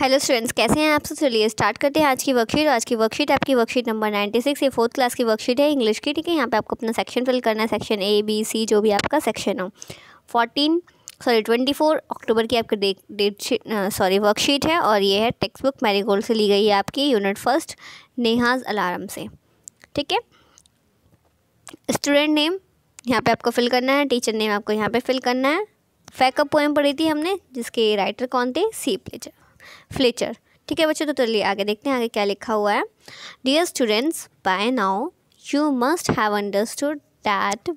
Hello students कैसे हैं आप सब चलिए स्टार्ट करते हैं आज की वर्कशीट आज की वर्कशीट आपकी वर्कशीट नंबर नाइन्टी सिक्स ये फोर्थ क्लास की वर्कशीट है इंग्लिश की ठीक है यहाँ पे आपको अपना सेक्शन फिल करना है सेक्शन ए बी सी जो भी आपका सेक्शन हो fourteen sorry twenty four October की आपकी डेट डेट सॉरी वर्कशीट है और ये है टेक्स्ट बुक मैरीगोल्ड से ली गई है आपकी यूनिट फर्स्ट नेहाज अलार्म से ठीक है स्टूडेंट नेम यहाँ पे आपको फिल करना है टीचर नेम आपको यहाँ पे फिल करना है फैकअप पोएम पढ़ी थी हमने जिसके राइटर कौन थे सी प्लेजर फ्लेचर ठीक है बच्चों तो चलिए आगे देखते हैं आगे क्या लिखा हुआ है dear students by now you must have understood that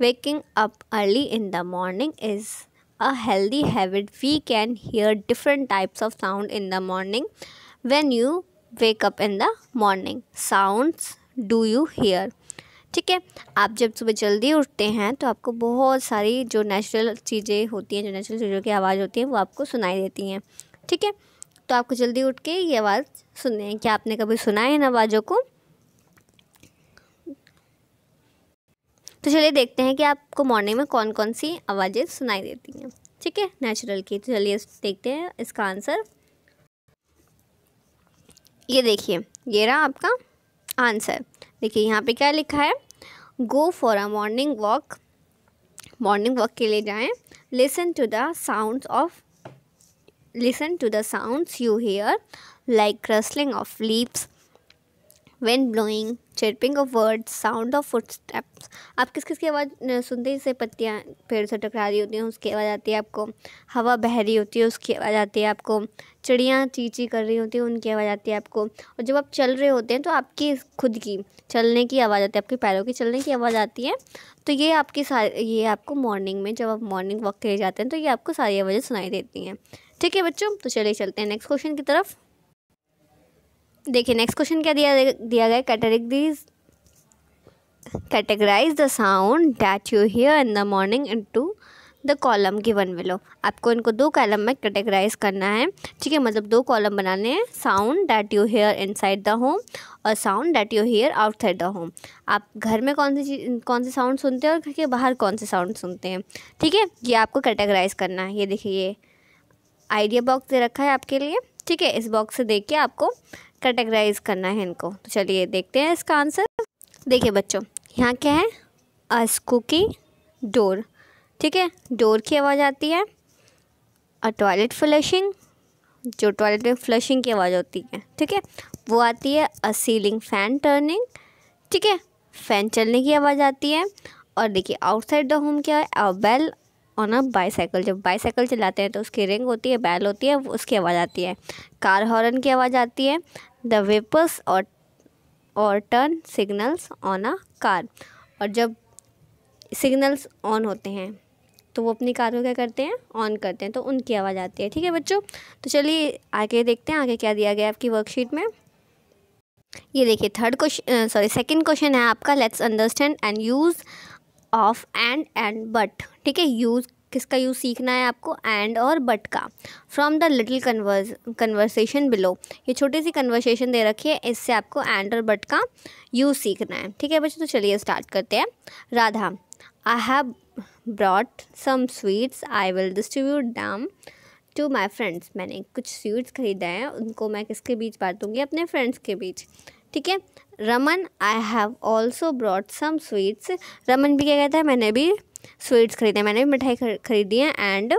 waking up early in the morning is a healthy habit we can hear different types of sound in the morning when you wake up in the morning sounds do you hear ठीक है आप जब सुबह जल्दी उठते हैं तो आपको बहुत सारी जो नेचुरल चीज़ें होती हैं जो नेचुरल चीज़ों की आवाज़ होती है वो आपको सुनाई देती हैं ठीक है तो आपको जल्दी उठ के ये आवाज़ सुननी है क्या आपने कभी सुना है इन आवाज़ों को तो चलिए देखते हैं कि आपको मॉर्निंग में कौन कौन सी आवाज़ें सुनाई देती हैं ठीक है नेचुरल की तो चलिए देखते हैं इसका आंसर ये देखिए ये रहा आपका आंसर देखिए यहाँ पे क्या लिखा है go for a morning walk morning walk के लिए जाएं listen to the sound of listen to the sounds you hear, like rustling of leaves, wind blowing, chirping of birds, sound of footsteps. आप किस किस की आवाज़ सुनते ही से पत्तियाँ पेड़ से टकरा रही होती हैं उसकी आवाज़ आती है आपको हवा बह रही होती है उसकी आवाज़ आती है आपको चिड़ियाँ चीची कर रही होती हैं उनकी आवाज़ आती है आपको और जब आप चल रहे होते हैं तो आपकी खुद की चलने की आवाज़ आती है आपके पैरों की चलने की आवाज़ आती है तो ये आपकी सारी ये आपको मॉर्निंग में जब आप मॉर्निंग वॉक के लिए जाते हैं तो ये आपको सारी आवाज़ें सुनाई देती हैं ठीक है बच्चों तो चलिए चलते हैं नेक्स्ट क्वेश्चन की तरफ देखिए नेक्स्ट क्वेश्चन क्या दिया दिया गया categoric these categorise the sound that you hear in the morning into the column given below आपको इनको दो कॉलम में कैटेगराइज करना है ठीक है मतलब दो कॉलम बनाने हैं sound that you hear inside the home और sound that you hear outside the home आप घर में कौन सी चीज कौन से साउंड सुनते हैं और घर के बाहर कौन से साउंड सुनते हैं ठीक है ये आपको कैटेगराइज करना है ये देखिए ये आइडिया बॉक्स दे रखा है आपके लिए ठीक है इस बॉक्स से देख के आपको कैटेगराइज करना है इनको तो चलिए देखते हैं इसका आंसर देखिए बच्चों यहाँ क्या है अस्कू की डोर ठीक है डोर की आवाज़ आती है और टॉयलेट फ्लशिंग जो टॉयलेट में फ्लशिंग की आवाज़ होती है ठीक है वो आती है अ सीलिंग फ़ैन टर्निंग ठीक है फ़ैन चलने की आवाज़ आती है और देखिए आउटसाइड द होम क्या है a bell on a bicycle जब बाईसाइकिल चलाते हैं तो उसकी रिंग होती है बैल होती है उसकी आवाज़ आती है कार हॉर्न की आवाज़ आती है द वेपर्स और और turn signals on a car और जब सिग्नल्स ऑन होते हैं तो वो अपनी कार को क्या करते हैं ऑन करते हैं तो उनकी आवाज़ आती है ठीक है बच्चों तो चलिए आगे देखते हैं आगे क्या दिया गया आपकी वर्कशीट में ये देखिए third question sorry second question है आपका let's understand and use of and and but ठीक है यूज़ किसका यूज़ सीखना है आपको एंड और बट का from the little converse conversation below ये छोटी सी कन्वर्सेशन दे रखी है इससे आपको एंड और बट का यूज़ सीखना है ठीक है बच्चों तो चलिए स्टार्ट करते हैं Radha I have brought some sweets I will distribute them to my friends मैंने कुछ स्वीट्स खरीदा है उनको मैं किसके बीच बांटूँगी अपने फ्रेंड्स के बीच ठीक है Raman I have also brought some sweets Raman भी क्या कहता है मैंने भी स्वीट्स खरीदे मैंने भी मिठाई खरीदी है and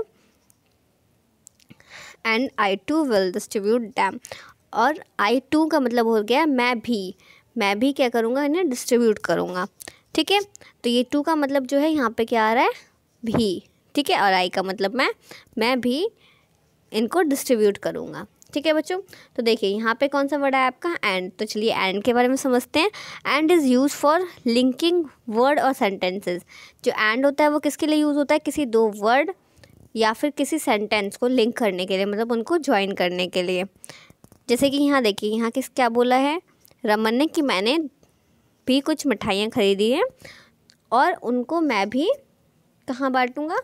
and I too will distribute them और आई टू का मतलब हो गया मैं भी मैं भी क्या करूँगा इन्हें डिस्ट्रीब्यूट करूँगा ठीक है तो ये टू का मतलब जो है यहाँ पे क्या आ रहा है भी ठीक है और आई का मतलब मैं मैं भी इनको डिस्ट्रीब्यूट करूँगा ठीक है बच्चों तो देखिए यहाँ पे कौन सा वर्ड है आपका एंड तो चलिए एंड के बारे में समझते हैं and is used for linking word और सेंटेंसेस जो एंड होता है वो किसके लिए यूज़ होता है किसी दो वर्ड या फिर किसी सेंटेंस को लिंक करने के लिए मतलब उनको ज्वाइन करने के लिए जैसे कि यहाँ देखिए यहाँ किस क्या बोला है रमन ने कि मैंने भी कुछ मिठाइयाँ खरीदी हैं और उनको मैं भी कहाँ बांटूँगा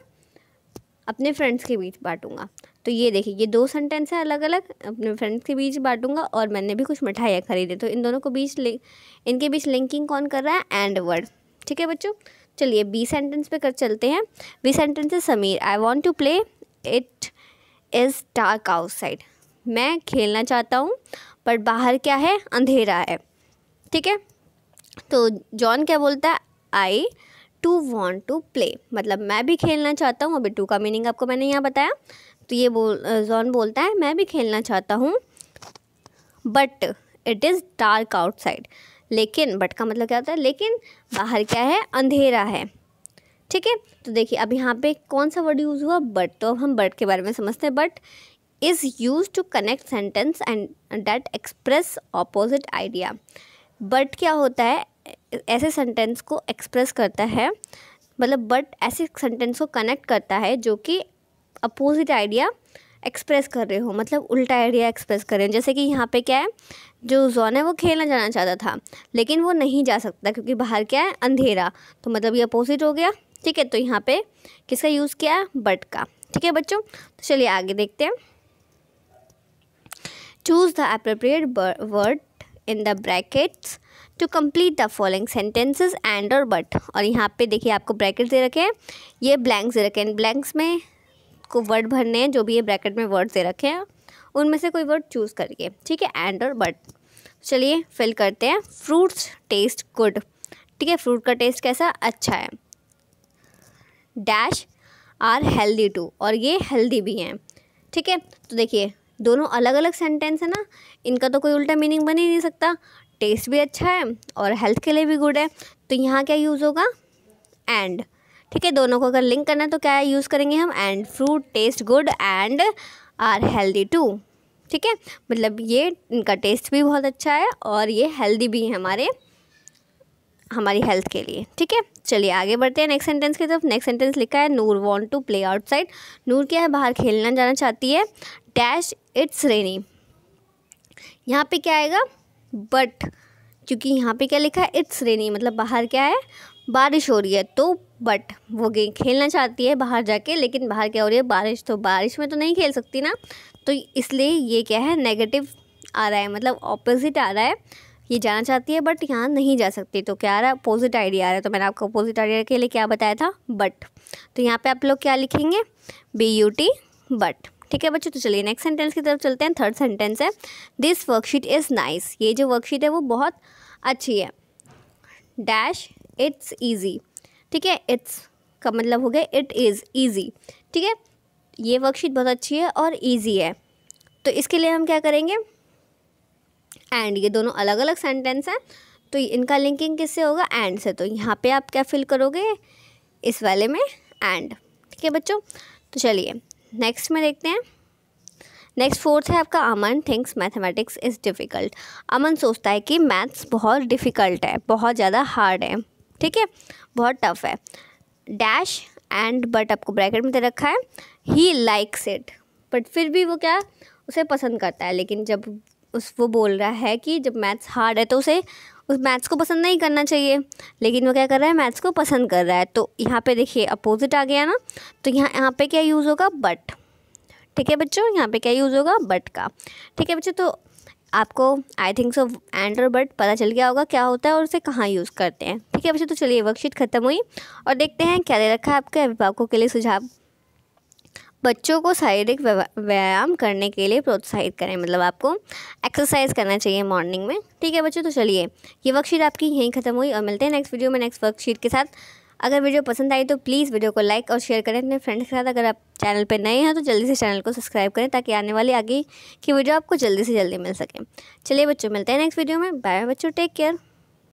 अपने फ्रेंड्स के बीच बांटूँगा तो ये देखिए ये दो सेंटेंस है अलग अलग अपने फ्रेंड्स के बीच बांटूंगा और मैंने भी कुछ मिठाइयाँ खरीदे तो इन दोनों को बीच इनके बीच लिंकिंग कौन कर रहा है एंड वर्ड ठीक है बच्चों चलिए बी सेंटेंस पे कर चलते हैं बी सेंटेंस है Sameer I want to play it is dark outside मैं खेलना चाहता हूँ बट बाहर क्या है अंधेरा है ठीक है तो जॉन क्या बोलता है I too want to play मतलब मैं भी खेलना चाहता हूँ अभी टू का मीनिंग आपको मैंने यहाँ बताया तो ये बोल जॉन बोलता है मैं भी खेलना चाहता हूँ but it is dark outside लेकिन बट का मतलब क्या होता है लेकिन बाहर क्या है अंधेरा है ठीक है तो देखिए अब यहाँ पे कौन सा वर्ड यूज़ हुआ बट तो अब हम बट के बारे में समझते हैं but is used to connect sentence and that express opposite idea but क्या होता है ऐसे सेंटेंस को एक्सप्रेस करता है मतलब बट ऐसे सेंटेंस को कनेक्ट करता है जो कि अपोजिट आइडिया एक्सप्रेस कर रहे हो मतलब उल्टा आइडिया एक्सप्रेस कर रहे हो जैसे कि यहाँ पे क्या है जो जोन है वो खेलना जाना चाहता था लेकिन वो नहीं जा सकता क्योंकि बाहर क्या है अंधेरा तो मतलब ये अपोजिट हो गया ठीक है तो यहाँ पे किसका यूज़ किया है बट का ठीक है बच्चों तो चलिए आगे देखते हैं choose the appropriate word in the brackets to complete the following sentences and और बट और यहाँ पे देखिए आपको ब्रैकेट दे रखे हैं ये ब्लैंक्स दे रखे हैं ब्लैंक्स में आपको वर्ड भरने हैं जो भी ये ब्रैकेट में वर्ड दे रखे हैं उनमें से कोई वर्ड चूज़ करिए ठीक है एंड और बट चलिए फिल करते हैं फ्रूट्स टेस्ट गुड ठीक है फ्रूट का टेस्ट कैसा अच्छा है डैश आर हेल्दी टू और ये हेल्दी भी हैं ठीक है तो देखिए दोनों अलग अलग सेंटेंस है ना इनका तो कोई उल्टा मीनिंग बन ही नहीं सकता टेस्ट भी अच्छा है और हेल्थ के लिए भी गुड है तो यहाँ क्या यूज़ होगा एंड ठीक है दोनों को अगर लिंक करना है तो क्या यूज़ करेंगे हम and fruit taste good and are healthy too ठीक है मतलब ये इनका टेस्ट भी बहुत अच्छा है और ये हेल्दी भी है हमारे हमारी हेल्थ के लिए ठीक है चलिए आगे बढ़ते हैं नेक्स्ट सेंटेंस की तरफ नेक्स्ट सेंटेंस लिखा है Noor want to play outside Noor क्या है बाहर खेलना जाना चाहती है डैश इट्स रेनी यहाँ पे क्या आएगा बट क्योंकि यहाँ पे क्या लिखा है इट्स रेनी मतलब बाहर क्या है बारिश हो रही है तो बट वो गेम खेलना चाहती है बाहर जाके लेकिन बाहर क्या हो रही है बारिश तो बारिश में तो नहीं खेल सकती ना तो इसलिए ये क्या है नेगेटिव आ रहा है मतलब ऑपोजिट आ रहा है ये जाना चाहती है बट यहाँ नहीं जा सकती तो क्या आ रहा है अपोजिट आइडिया आ रहा है तो मैंने आपको अपोजिट आइडिया के लिए क्या बताया था बट तो यहाँ पे आप लोग क्या लिखेंगे बी यू टी बट ठीक है बच्चों तो चलिए नेक्स्ट सेंटेंस की तरफ चलते हैं थर्ड सेंटेंस है दिस वर्कशीट इज़ नाइस ये जो वर्कशीट है वो बहुत अच्छी है डैश इट्स ईजी ठीक है इट्स का मतलब हो गया इट इज़ ईजी ठीक है ये वर्कशीट बहुत अच्छी है और ईजी है तो इसके लिए हम क्या करेंगे एंड ये दोनों अलग अलग सेंटेंस हैं तो इनका लिंकिंग किससे होगा एंड से तो यहाँ पे आप क्या फिल करोगे इस वाले में एंड ठीक है बच्चों तो चलिए नेक्स्ट में देखते हैं नेक्स्ट फोर्थ है आपका Aman thinks mathematics is difficult Aman सोचता है कि मैथ्स बहुत डिफ़िकल्ट है बहुत ज़्यादा हार्ड है ठीक है बहुत टफ है डैश एंड बट आपको ब्रैकेट में दे रखा है ही लाइक्स इट बट फिर भी वो क्या उसे पसंद करता है लेकिन जब उस वो बोल रहा है कि जब मैथ्स हार्ड है तो उसे उस मैथ्स को पसंद नहीं करना चाहिए लेकिन वो क्या कर रहा है मैथ्स को पसंद कर रहा है तो यहाँ पे देखिए अपोजिट आ गया ना तो यहाँ यहाँ पे क्या यूज़ होगा बट ठीक है बच्चों यहाँ पे क्या यूज़ होगा बट का ठीक है बच्चों तो आपको आई थिंक सो एंड और बट पता चल गया होगा क्या होता है और उसे कहाँ यूज़ करते हैं ठीक है बच्चों तो चलिए वर्कशीट खत्म हुई और देखते हैं क्या दे रखा है आपके अभिभावकों के लिए सुझाव बच्चों को शारीरिक व्यायाम करने के लिए प्रोत्साहित करें मतलब आपको एक्सरसाइज करना चाहिए मॉर्निंग में ठीक है बच्चों तो चलिए ये वर्कशीट आपकी यहीं ख़त्म हुई और मिलते हैं नेक्स्ट वीडियो में नेक्स्ट वर्कशीट के साथ अगर वीडियो पसंद आई तो प्लीज़ वीडियो को लाइक और शेयर करें अपने फ्रेंड्स के साथ अगर आप चैनल पर नए हैं तो जल्दी से चैनल को सब्सक्राइब करें ताकि आने वाली आगे की वीडियो आपको जल्दी से जल्दी मिल सके चलिए बच्चों मिलते हैं नेक्स्ट वीडियो में बाय बच्चों टेक केयर